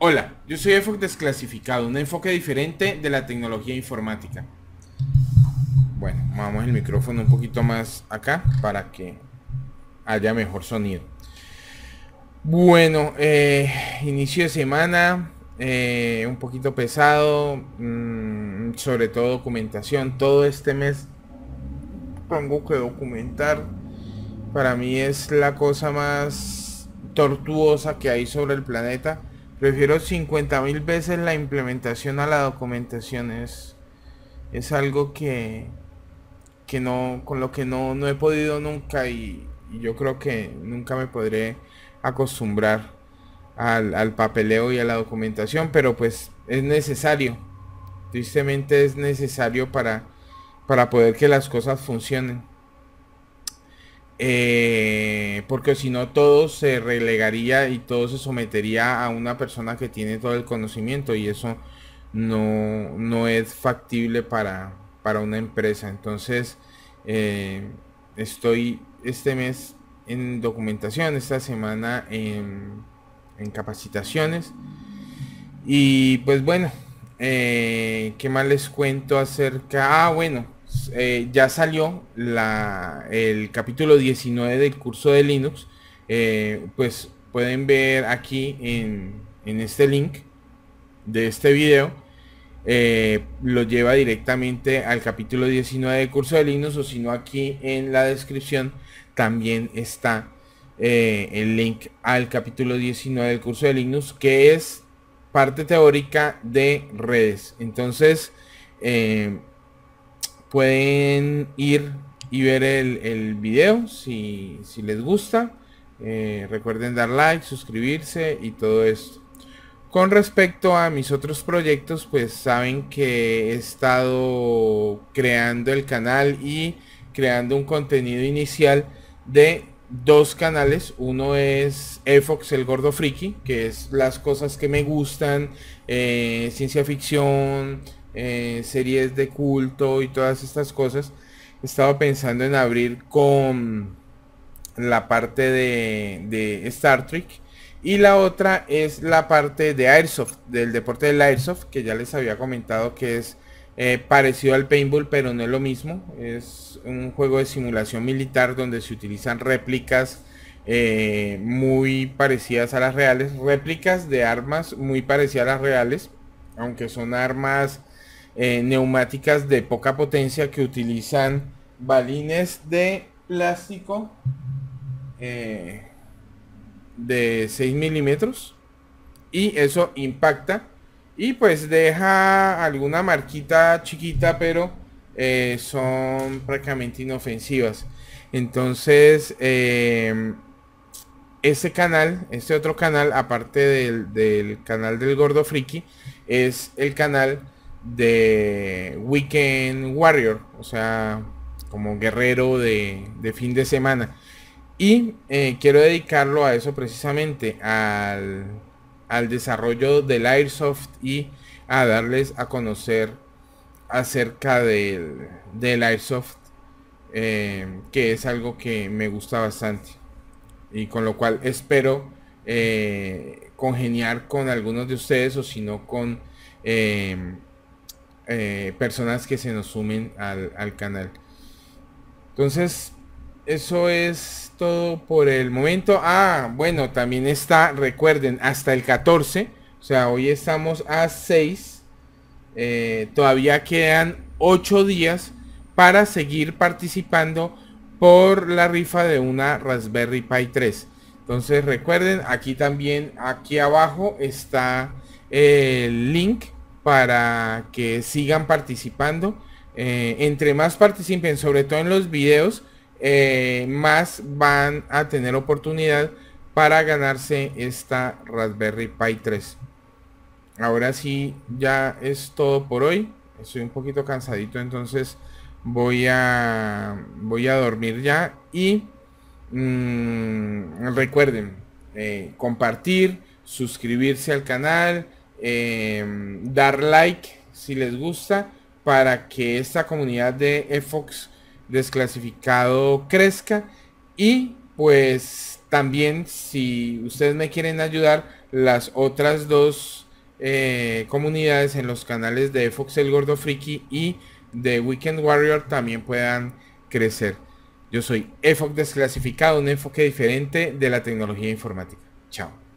Hola, yo soy EFOC Desclasificado, un enfoque diferente de la tecnología informática. Bueno, vamos el micrófono un poquito más acá para que haya mejor sonido. Bueno, eh, inicio de semana, eh, un poquito pesado, mm, sobre todo documentación. Todo este mes tengo que documentar. Para mí es la cosa más tortuosa que hay sobre el planeta Prefiero 50.000 veces la implementación a la documentación. Es, algo que, que no, con lo que no, he podido nunca y, yo creo que nunca me podré acostumbrar al, al papeleo y a la documentación, pero pues es necesario. Tristemente es necesario para, para poder que las cosas funcionen. Eh, porque si no todo se relegaría y todo se sometería a una persona que tiene todo el conocimiento y eso no, no es factible para, para una empresa. Entonces eh, estoy este mes en documentación, esta semana en, capacitaciones. Y pues bueno, eh, ¿qué más les cuento acerca? Ah, bueno, eh, ya salió la, el capítulo 19 del curso de Linux. Eh, pues pueden ver aquí en, en, este link de este video. Eh, lo lleva directamente al capítulo 19 del curso de Linux o si no aquí en la descripción también está el link al capítulo 19 del curso de Linux que es parte teórica de redes. Entonces, pueden ir y ver el, video si, les gusta. Eh, recuerden dar like, suscribirse y todo esto. Con respecto a mis otros proyectos, pues saben que he estado creando el canal y creando un contenido inicial de dos canales. Uno es Efox el Gordo Friki, que es las cosas que me gustan, eh, ciencia ficción, eh, series de culto y todas estas cosas, estaba pensando en abrir con la parte de, Star Trek. Y la otra es la parte de Airsoft, del deporte del Airsoft, que ya les había comentado que es eh, parecido al paintball, pero no es lo mismo. Es un juego de simulación militar donde se utilizan réplicas eh, muy parecidas a las reales, réplicas de armas muy parecidas a las reales, aunque son armas eh, neumáticas de poca potencia que utilizan balines de plástico eh, de 6 milímetros y eso impacta y pues deja alguna marquita chiquita pero eh, son prácticamente inofensivas entonces este canal este otro canal aparte del, del canal del gordo friki es el canal de Weekend Warrior, o sea, como guerrero de, fin de semana. Y eh, quiero dedicarlo a eso precisamente, al, al desarrollo del Airsoft y a darles a conocer acerca del, del Airsoft, eh, que es algo que me gusta bastante. Y con lo cual espero eh, congeniar con algunos de ustedes o si no con... Eh, personas que se nos sumen al, canal. Entonces, eso es todo por el momento. Ah, bueno, también está, recuerden, hasta el 14. O sea, hoy estamos a 6. Eh, todavía quedan 8 días para seguir participando por la rifa de una Raspberry Pi 3. Entonces recuerden, aquí también, aquí abajo está el link para que sigan participando. Eh, entre más participen, sobre todo en los videos, eh, más van a tener oportunidad para ganarse esta Raspberry Pi 3. Ahora sí, ya es todo por hoy. Estoy un poquito cansadito, entonces voy a voy a dormir ya y mm, recuerden eh, compartir, suscribirse al canal, Em, dar like si les gusta para que esta comunidad de EFOX desclasificado crezca y pues también si ustedes me quieren ayudar las otras dos eh, comunidades en los canales de Fox el Gordo Friki y de Weekend Warrior también puedan crecer. Yo soy fox Desclasificado, un enfoque diferente de la tecnología informática. Chao.